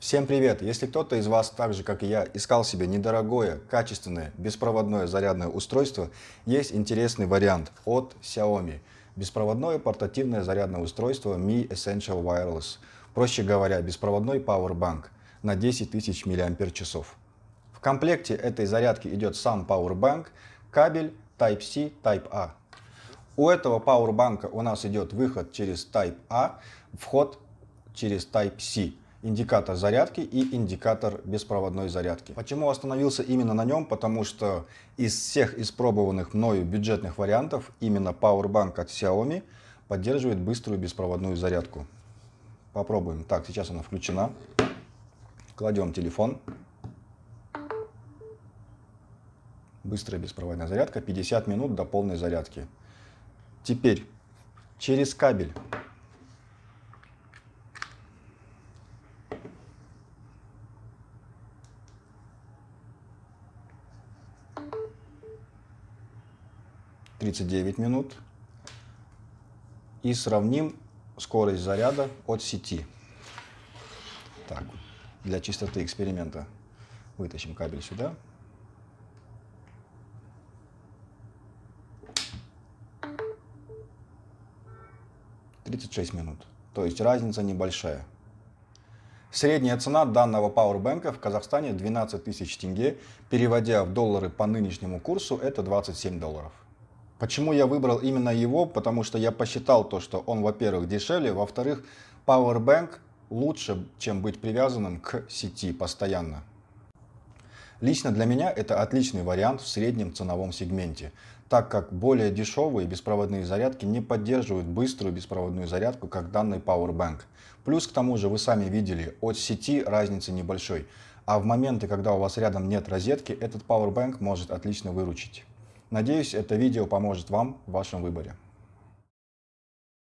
Всем привет! Если кто-то из вас, так же как и я, искал себе недорогое, качественное, беспроводное зарядное устройство, есть интересный вариант от Xiaomi. Беспроводное портативное зарядное устройство Mi Essential Wireless. Проще говоря, беспроводной Powerbank на 10 тысяч мАч. В комплекте этой зарядки идет сам Powerbank, кабель Type-C, Type-A. У этого Powerbank у нас идет выход через Type-A, вход через Type-C индикатор зарядки и индикатор беспроводной зарядки. Почему остановился именно на нем? Потому что из всех испробованных мною бюджетных вариантов именно Powerbank от Xiaomi поддерживает быструю беспроводную зарядку. Попробуем. Так, сейчас она включена. Кладем телефон. Быстрая беспроводная зарядка. 50 минут до полной зарядки. Теперь через кабель 39 минут. И сравним скорость заряда от сети. Так, для чистоты эксперимента вытащим кабель сюда. Тридцать шесть минут. То есть разница небольшая. Средняя цена данного пауэрбэнка в Казахстане 12 тысяч тенге. Переводя в доллары по нынешнему курсу, это 27 долларов. Почему я выбрал именно его? Потому что я посчитал то, что он, во-первых, дешевле, во-вторых, Powerbank лучше, чем быть привязанным к сети постоянно. Лично для меня это отличный вариант в среднем ценовом сегменте, так как более дешевые беспроводные зарядки не поддерживают быструю беспроводную зарядку, как данный Powerbank. Плюс к тому же вы сами видели, от сети разницы небольшой, а в моменты, когда у вас рядом нет розетки, этот Powerbank может отлично выручить. Надеюсь, это видео поможет вам в вашем выборе.